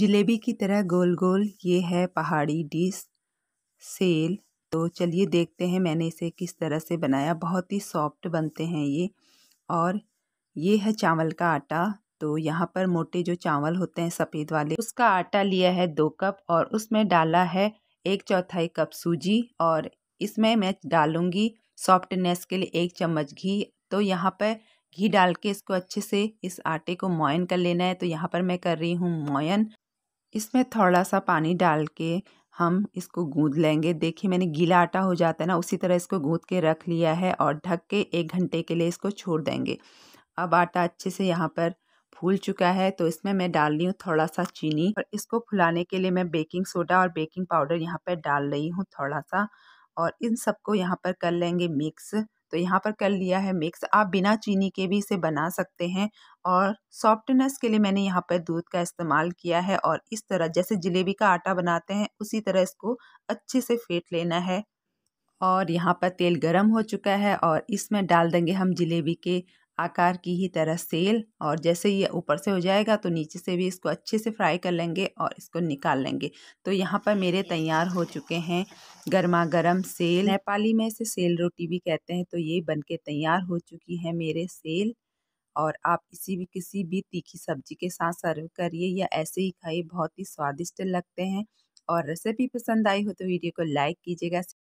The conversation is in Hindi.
जिलेबी की तरह गोल गोल ये है पहाड़ी डिश सेल तो चलिए देखते हैं मैंने इसे किस तरह से बनाया बहुत ही सॉफ्ट बनते हैं ये और ये है चावल का आटा तो यहाँ पर मोटे जो चावल होते हैं सफ़ेद वाले उसका आटा लिया है दो कप और उसमें डाला है एक चौथाई कप सूजी और इसमें मैं डालूँगी सॉफ्टनेस के लिए एक चम्मच घी तो यहाँ पर घी डाल के इसको अच्छे से इस आटे को मोयन कर लेना है तो यहाँ पर मैं कर रही हूँ मोयन इसमें थोड़ा सा पानी डाल के हम इसको गूँद लेंगे देखिए मैंने गीला आटा हो जाता है ना उसी तरह इसको गूँद के रख लिया है और ढक के एक घंटे के लिए इसको छोड़ देंगे अब आटा अच्छे से यहाँ पर फूल चुका है तो इसमें मैं डाल रही हूँ थोड़ा सा चीनी और इसको फुलाने के लिए मैं बेकिंग सोडा और बेकिंग पाउडर यहाँ पर डाल रही हूँ थोड़ा सा और इन सबको यहाँ पर कर लेंगे मिक्स तो यहाँ पर कर लिया है मिक्स आप बिना चीनी के भी इसे बना सकते हैं और सॉफ्टनेस के लिए मैंने यहाँ पर दूध का इस्तेमाल किया है और इस तरह जैसे जलेबी का आटा बनाते हैं उसी तरह इसको अच्छे से फेंट लेना है और यहाँ पर तेल गर्म हो चुका है और इसमें डाल देंगे हम जलेबी के आकार की ही तरह सेल और जैसे ये ऊपर से हो जाएगा तो नीचे से भी इसको अच्छे से फ्राई कर लेंगे और इसको निकाल लेंगे तो यहाँ पर मेरे तैयार हो चुके हैं गर्मा गर्म सेल नेपाली में इसे सेल रोटी भी कहते हैं तो ये बनके तैयार हो चुकी है मेरे सेल और आप इसी भी किसी भी तीखी सब्जी के साथ सर्व करिए या ऐसे ही खाइए बहुत ही स्वादिष्ट लगते हैं और रेसिपी पसंद आई हो तो वीडियो को लाइक कीजिएगा